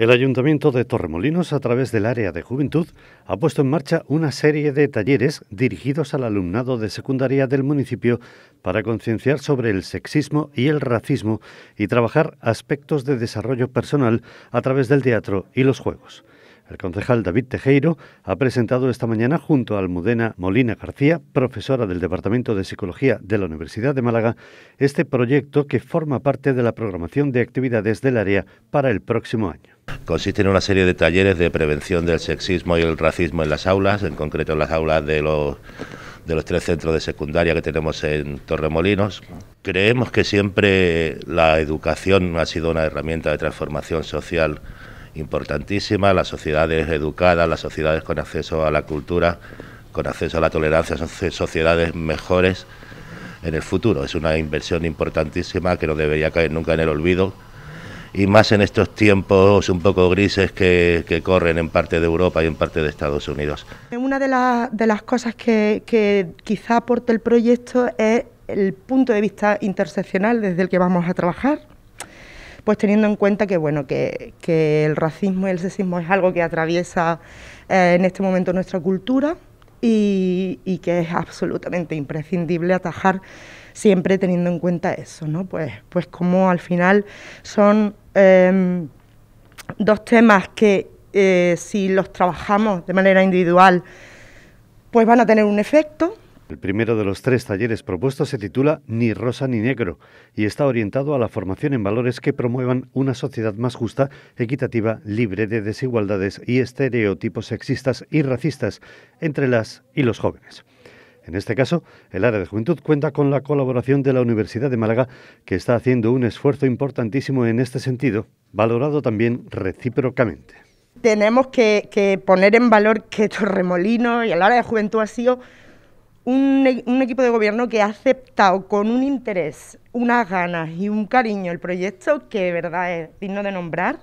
El Ayuntamiento de Torremolinos, a través del área de juventud, ha puesto en marcha una serie de talleres dirigidos al alumnado de secundaria del municipio para concienciar sobre el sexismo y el racismo y trabajar aspectos de desarrollo personal a través del teatro y los juegos. El concejal David Tejeiro ha presentado esta mañana junto a Almudena Molina García, profesora del Departamento de Psicología de la Universidad de Málaga, este proyecto que forma parte de la programación de actividades del área para el próximo año. Consiste en una serie de talleres de prevención del sexismo y el racismo en las aulas, en concreto en las aulas de los de los tres centros de secundaria que tenemos en Torremolinos. Creemos que siempre la educación ha sido una herramienta de transformación social importantísima, las sociedades educadas, las sociedades con acceso a la cultura, con acceso a la tolerancia, son sociedades mejores en el futuro. Es una inversión importantísima que no debería caer nunca en el olvido y más en estos tiempos un poco grises que, corren en parte de Europa y en parte de Estados Unidos. Una de, las cosas que, quizá aporte el proyecto es el punto de vista interseccional desde el que vamos a trabajar pues teniendo en cuenta que bueno que, el racismo y el sexismo es algo que atraviesa eh, en este momento nuestra cultura y, y, que es absolutamente imprescindible atajar siempre teniendo en cuenta eso, ¿no? Pues, pues como al final son em, dos temas que eh, si los trabajamos de manera individual, pues van a tener un efecto, el primero de los tres talleres propuestos se titula Ni rosa ni negro y está orientado a la formación en valores que promuevan una sociedad más justa, equitativa, libre de desigualdades y estereotipos sexistas y racistas entre las y los jóvenes. En este caso, el área de juventud cuenta con la colaboración de la Universidad de Málaga, que está haciendo un esfuerzo importantísimo en este sentido, valorado también recíprocamente. Tenemos que, poner en valor que Torremolino y el área de juventud ha sido e, un, equipo de gobierno que ha aceptado con un interés, unas ganas y un cariño el proyecto que de verdad es digno de nombrar.